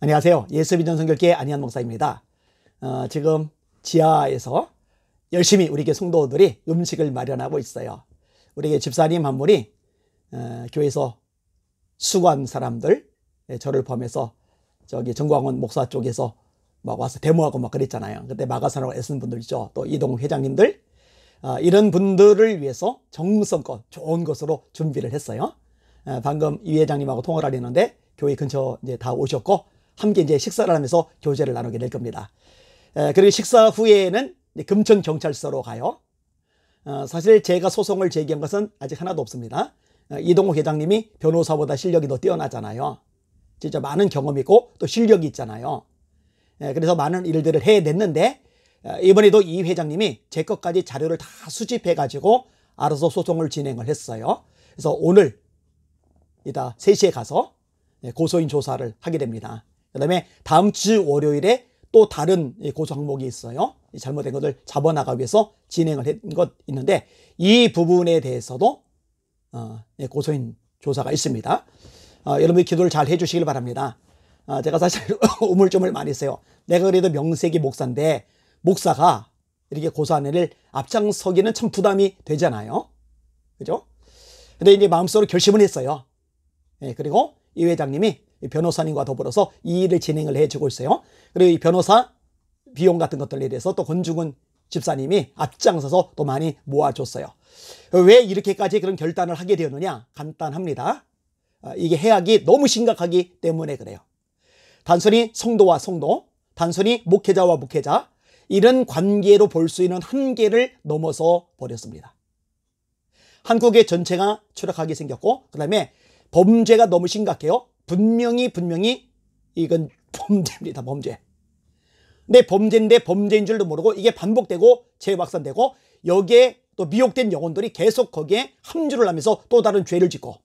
안녕하세요. 예수 믿는 성결교회 안희한 목사입니다. 어, 지금 지하에서 열심히 우리 교 성도들이 음식을 마련하고 있어요. 우리 교 집사님 한 분이 어, 교회에서 수관 사람들 예, 저를 포함해서 저기 정광원 목사 쪽에서 막 와서 데모하고 막 그랬잖아요. 그때 마가사라고 애쓰는 분들 있죠. 또 이동 회장님들 어, 이런 분들을 위해서 정성껏 좋은 것으로 준비를 했어요. 어, 방금 이 회장님하고 통화를 하려는데 교회 근처 이제 다 오셨고 함께 이제 식사를 하면서 교제를 나누게 될 겁니다. 에, 그리고 식사 후에는 금천 경찰서로 가요. 어, 사실 제가 소송을 제기한 것은 아직 하나도 없습니다. 어, 이동호 회장님이 변호사보다 실력이 더 뛰어나잖아요. 진짜 많은 경험이 있고 또 실력이 있잖아요. 에, 그래서 많은 일들을 해냈는데 에, 어, 이번에도 이 회장님이 제 것까지 자료를 다 수집해 가지고 알아서 소송을 진행을 했어요. 그래서 오늘 이따 3시에 가서 네, 고소인 조사를 하게 됩니다. 그 다음에 다음 주 월요일에 또 다른 고소 항목이 있어요. 잘못된 것을 잡아나가기 위해서 진행을 한 것 있는데 이 부분에 대해서도 어, 예, 고소인 조사가 있습니다. 어, 여러분이 기도를 잘 해주시길 바랍니다. 어, 제가 사실 우물쭈물 많이 써요. 내가 그래도 명색이 목사인데 목사가 이렇게 고소한 애를 앞장서기는 참 부담이 되잖아요. 그죠? 근데 이제 마음속으로 결심을 했어요. 예, 그리고 이 회장님이 변호사님과 더불어서 이 일을 진행을 해주고 있어요. 그리고 이 변호사 비용 같은 것들에 대해서 또 권중은 집사님이 앞장서서 또 많이 모아줬어요. 왜 이렇게까지 그런 결단을 하게 되었느냐? 간단합니다. 아, 이게 해악이 너무 심각하기 때문에 그래요. 단순히 성도와 성도, 단순히 목회자와 목회자, 이런 관계로 볼 수 있는 한계를 넘어서 버렸습니다. 한국의 전체가 추락하게 생겼고, 그 다음에 범죄가 너무 심각해요. 분명히 분명히 이건 범죄입니다. 범죄. 내 범죄인데 범죄인 줄도 모르고 이게 반복되고 재확산되고 여기에 또 미혹된 영혼들이 계속 거기에 함주를 하면서 또 다른 죄를 짓고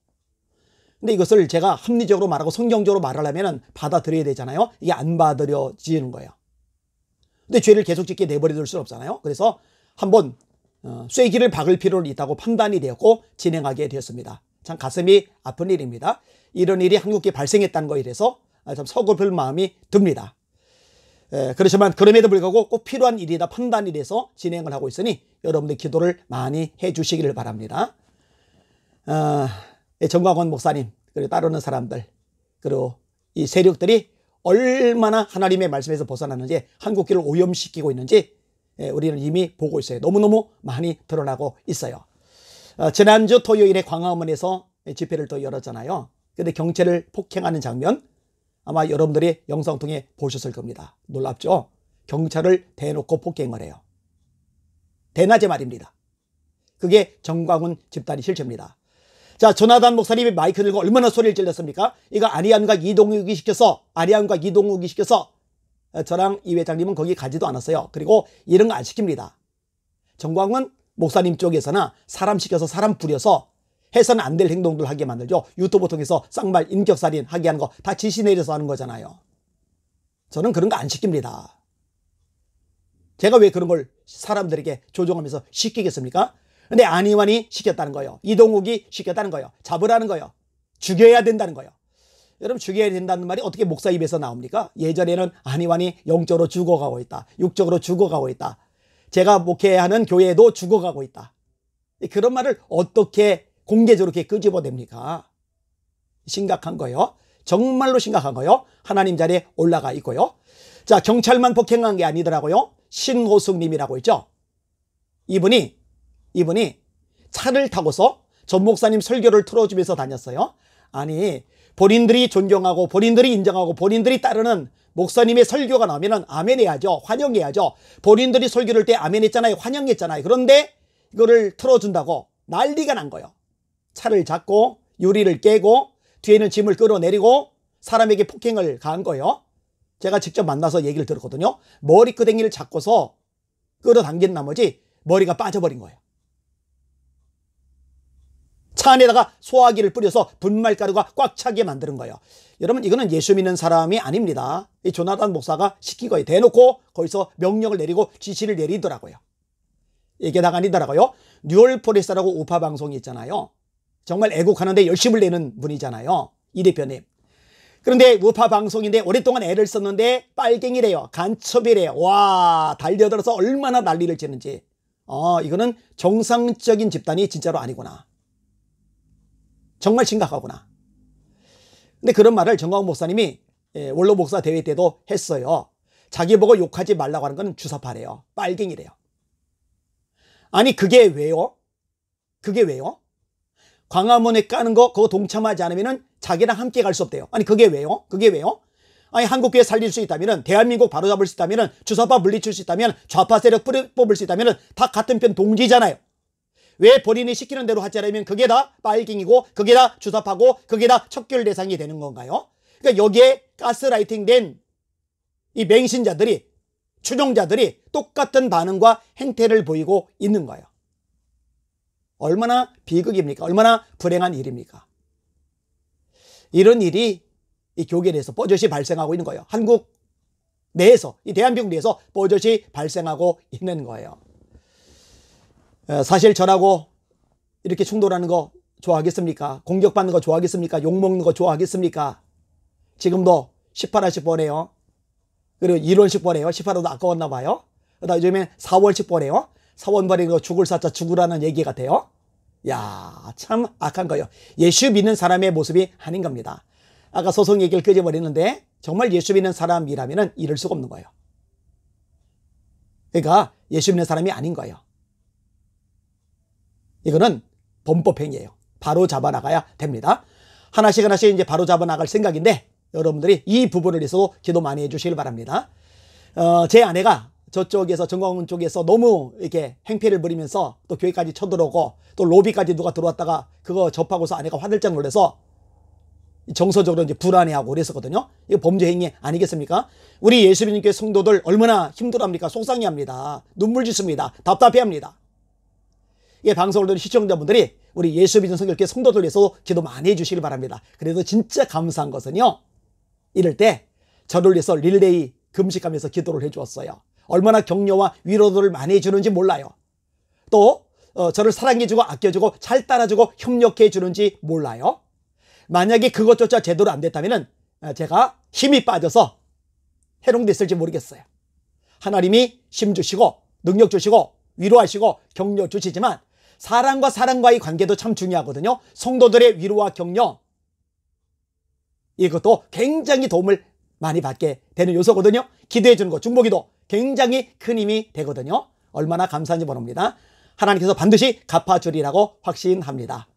근데 이것을 제가 합리적으로 말하고 성경적으로 말하려면 받아들여야 되잖아요. 이게 안 받아들여지는 거예요. 근데 죄를 계속 짓게 내버려둘 수는 없잖아요. 그래서 한번 어, 쇠기를 박을 필요는 있다고 판단이 되었고 진행하게 되었습니다. 참 가슴이 아픈 일입니다. 이런 일이 한국에 발생했다는 거에 대해서 참 서글플 마음이 듭니다. 예, 그렇지만 그럼에도 불구하고 꼭 필요한 일이다 판단이 돼서 진행을 하고 있으니 여러분들 기도를 많이 해 주시기를 바랍니다. 아, 정광원 목사님 그리고 따르는 사람들 그리고 이 세력들이 얼마나 하나님의 말씀에서 벗어났는지 한국기를 오염시키고 있는지 예, 우리는 이미 보고 있어요. 너무너무 많이 드러나고 있어요. 어, 지난주 토요일에 광화문에서 집회를 또 열었잖아요. 근데 경찰을 폭행하는 장면 아마 여러분들이 영상 통해 보셨을 겁니다. 놀랍죠? 경찰을 대놓고 폭행을 해요. 대낮에 말입니다. 그게 정광훈 집단이 실체입니다. 자, 조나단 목사님이 마이크 들고 얼마나 소리를 질렀습니까? 이거 아리안과 이동욱이 시켜서, 아리안과 이동욱이 시켜서 어, 저랑 이 회장님은 거기 가지도 않았어요. 그리고 이런 거 안 시킵니다. 정광훈 목사님 쪽에서나 사람 시켜서 사람 부려서 해서는 안 될 행동들 하게 만들죠. 유튜브 통해서 쌍발 인격살인 하게 하는 거 다 지시 내려서 하는 거잖아요. 저는 그런 거 안 시킵니다. 제가 왜 그런 걸 사람들에게 조종하면서 시키겠습니까? 근데 안희환이 시켰다는 거예요. 이동욱이 시켰다는 거예요. 잡으라는 거예요. 죽여야 된다는 거예요. 여러분 죽여야 된다는 말이 어떻게 목사 입에서 나옵니까? 예전에는 안희환이 영적으로 죽어가고 있다. 육적으로 죽어가고 있다. 제가 목회하는 교회도 죽어가고 있다. 그런 말을 어떻게 공개적으로 끄집어냅니까? 심각한 거요. 정말로 심각한 거요. 하나님 자리에 올라가 있고요. 자, 경찰만 폭행한 게 아니더라고요. 신호숙님이라고 있죠. 이분이, 이분이 차를 타고서 전 목사님 설교를 틀어주면서 다녔어요. 아니, 본인들이 존경하고 본인들이 인정하고 본인들이 따르는 목사님의 설교가 나오면 아멘해야죠. 환영해야죠. 본인들이 설교를 때 아멘했잖아요. 환영했잖아요. 그런데 이거를 틀어준다고 난리가 난 거예요. 차를 잡고 유리를 깨고 뒤에는 짐을 끌어내리고 사람에게 폭행을 가한 거예요. 제가 직접 만나서 얘기를 들었거든요. 머리끄댕이를 잡고서 끌어당긴 나머지 머리가 빠져버린 거예요. 차 안에다가 소화기를 뿌려서 분말가루가 꽉 차게 만드는 거예요. 여러분 이거는 예수 믿는 사람이 아닙니다. 이 조나단 목사가 시킨 거 대놓고 거기서 명령을 내리고 지시를 내리더라고요. 이게 다가 니더라고요 뉴얼포레스라고 우파 방송이 있잖아요. 정말 애국하는데 열심을 내는 분이잖아요. 이 대표님. 그런데 우파 방송인데 오랫동안 애를 썼는데 빨갱이래요. 간첩이래요. 와 달려들어서 얼마나 난리를 치는지. 어 이거는 정상적인 집단이 진짜로 아니구나. 정말 심각하구나. 근데 그런 말을 정광훈 목사님이 예, 원로 목사 대회 때도 했어요. 자기 보고 욕하지 말라고 하는 건 주사파래요. 빨갱이래요. 아니 그게 왜요? 그게 왜요? 광화문에 까는 거 그거 동참하지 않으면 자기랑 함께 갈 수 없대요. 아니 그게 왜요? 그게 왜요? 아니 한국교회 살릴 수 있다면 대한민국 바로잡을 수 있다면 주사파 물리칠 수 있다면 좌파 세력 뽑을 수 있다면 다 같은 편 동지잖아요. 왜 본인이 시키는 대로 하지 않으면 그게 다 빨갱이고 그게 다 주사파고 그게 다 척결 대상이 되는 건가요? 그러니까 여기에 가스라이팅된 이 맹신자들이 추종자들이 똑같은 반응과 행태를 보이고 있는 거예요. 얼마나 비극입니까? 얼마나 불행한 일입니까? 이런 일이 이 교계에서 내 버젓이 발생하고 있는 거예요. 한국 내에서 이 대한민국 내에서 버젓이 발생하고 있는 거예요. 사실 저라고 이렇게 충돌하는 거 좋아하겠습니까? 공격받는 거 좋아하겠습니까? 욕먹는 거 좋아하겠습니까? 지금도 18화씩 보내요. 그리고 1월씩 보내요. 18화도 아까웠나 봐요. 그다음 요즘에 4월씩 보내요. 4월 보내는 거 죽을 사자 죽으라는 얘기 같아요. 야, 참 악한 거예요. 예수 믿는 사람의 모습이 아닌 겁니다. 아까 소송 얘기를 끄집어리는데 정말 예수 믿는 사람이라면 이럴 수가 없는 거예요. 그러니까 예수 믿는 사람이 아닌 거예요. 이거는 범법행위예요. 바로 잡아나가야 됩니다. 하나씩 하나씩 이제 바로 잡아나갈 생각인데 여러분들이 이 부분을 있어도 기도 많이 해주시길 바랍니다. 어, 제 아내가 저쪽에서 정광훈 쪽에서 너무 이렇게 행패를 부리면서 또 교회까지 쳐들어오고 또 로비까지 누가 들어왔다가 그거 접하고서 아내가 화들짝 놀라서 정서적으로 이제 불안해하고 그랬었거든요. 이거 범죄 행위 아니겠습니까? 우리 예수님께 성도들 얼마나 힘들합니까? 어 속상해합니다. 눈물 짓습니다. 답답해합니다. 예, 방송을 들은 시청자분들이 우리 예수믿전 성결교 성도들 위해서 기도 많이 해주시길 바랍니다. 그래서 진짜 감사한 것은요. 이럴 때 저를 위해서 릴레이 금식하면서 기도를 해주었어요. 얼마나 격려와 위로들을 많이 해주는지 몰라요. 또 어, 저를 사랑해주고 아껴주고 잘 따라주고 협력해주는지 몰라요. 만약에 그것조차 제대로 안 됐다면 아, 제가 힘이 빠져서 해롱됐을지 모르겠어요. 하나님이 힘 주시고 능력 주시고 위로하시고 격려 주시지만 사랑과 사랑과의 관계도 참 중요하거든요. 성도들의 위로와 격려. 이것도 굉장히 도움을 많이 받게 되는 요소거든요. 기도해 주는 것, 중보기도 굉장히 큰 힘이 되거든요. 얼마나 감사한지 모릅니다. 하나님께서 반드시 갚아주리라고 확신합니다.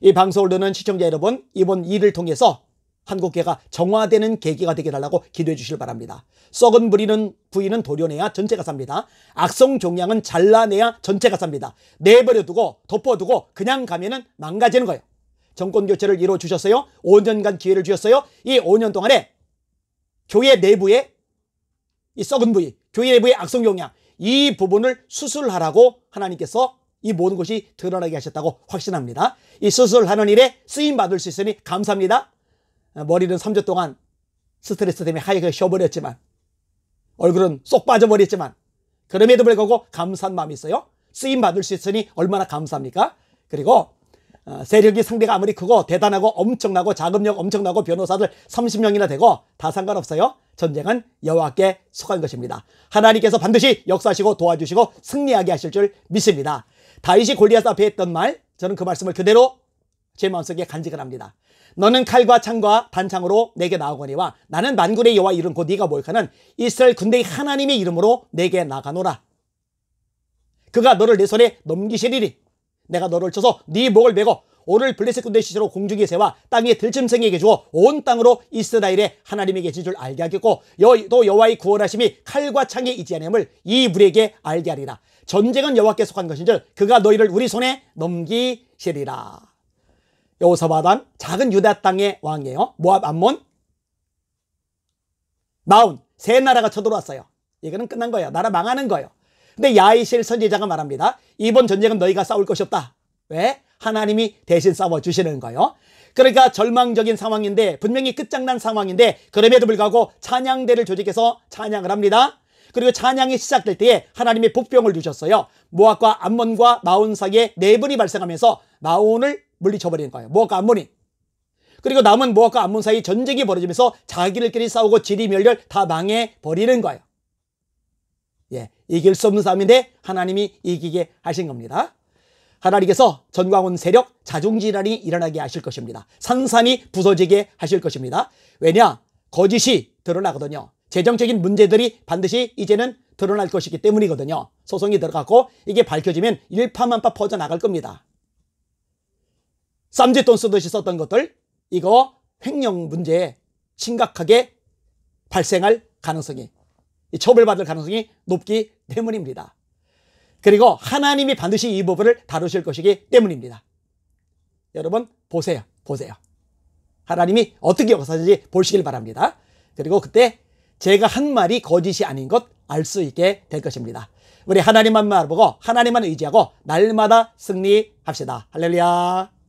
이 방송을 듣는 시청자 여러분, 이번 일을 통해서 한국계가 정화되는 계기가 되게 달라고 기도해 주시길 바랍니다. 썩은 부리는 부인은 도려내야 전체가 삽니다. 악성 종양은 잘라내야 전체가 삽니다. 내버려 두고 덮어두고 그냥 가면은 망가지는 거예요. 정권 교체를 이루어 주셨어요. 5년간 기회를 주셨어요. 이 5년 동안에 교회 내부에 이 썩은 부위, 교회 내부의 악성 종양 이 부분을 수술하라고 하나님께서 이 모든 것이 드러나게 하셨다고 확신합니다. 이 수술하는 일에 쓰임 받을 수 있으니 감사합니다. 어, 머리는 3주 동안 스트레스 때문에 하얗게 쉬어버렸지만 얼굴은 쏙 빠져버렸지만 그럼에도 불구하고 감사한 마음이 있어요. 쓰임 받을 수 있으니 얼마나 감사합니까? 그리고 어, 세력이 상대가 아무리 크고 대단하고 엄청나고 자금력 엄청나고 변호사들 30명이나 되고 다 상관없어요. 전쟁은 여호와께 속한 것입니다. 하나님께서 반드시 역사하시고 도와주시고 승리하게 하실 줄 믿습니다. 다윗이 골리앗 앞에 했던 말 저는 그 말씀을 그대로 제 마음속에 간직을 합니다. 너는 칼과 창과 단창으로 내게 나오거니와 나는 만군의 여호와 이름 곧 네가 모욕하는 이스라엘 군대의 하나님의 이름으로 내게 나가노라. 그가 너를 내 손에 넘기시리니 내가 너를 쳐서 네 목을 메고 오를 블레셋 군대 시절로 공중에 세와 땅 위에 들짐승에게 주어 온 땅으로 이스라엘의 하나님에 계신 줄 알게 하겠고 여, 도 여호와의 구원하심이 칼과 창에 이지 않음을 이 무리에게 알게 하리라 전쟁은 여호와께 속한 것인 줄 그가 너희를 우리 손에 넘기시리라 여호사바단 작은 유다 땅의 왕이에요. 모압 암몬 마운 세 나라가 쳐들어왔어요. 이거는 끝난 거예요. 나라 망하는 거예요. 근데 야이실 선지자가 말합니다. 이번 전쟁은 너희가 싸울 것이 없다. 왜? 하나님이 대신 싸워주시는 거예요. 그러니까 절망적인 상황인데 분명히 끝장난 상황인데 그럼에도 불구하고 찬양대를 조직해서 찬양을 합니다. 그리고 찬양이 시작될 때에 하나님의 복병을 주셨어요. 모압과 암몬과 마온 사이에 내분이 네 발생하면서 마온을 물리쳐버리는 거예요. 모압과 암몬이. 그리고 남은 모압과 암몬 사이 전쟁이 벌어지면서 자기들끼리 싸우고 지리멸렬 다 망해버리는 거예요. 예, 이길 수 없는 싸움인데 하나님이 이기게 하신 겁니다. 하나님께서 전광훈 세력 자중질환이 일어나게 하실 것입니다. 산산이 부서지게 하실 것입니다. 왜냐? 거짓이 드러나거든요. 재정적인 문제들이 반드시 이제는 드러날 것이기 때문이거든요. 소송이 들어갔고 이게 밝혀지면 일파만파 퍼져나갈 겁니다. 쌈짓돈 쓰듯이 썼던 것들 이거 횡령 문제에 심각하게 발생할 가능성이 처벌받을 가능성이 높기 때문입니다. 그리고 하나님이 반드시 이 부분을 다루실 것이기 때문입니다. 여러분 보세요. 보세요. 하나님이 어떻게 역사하는지 보시길 바랍니다. 그리고 그때 제가 한 말이 거짓이 아닌 것 알 수 있게 될 것입니다. 우리 하나님만 말라보고 하나님만 의지하고 날마다 승리합시다. 할렐루야.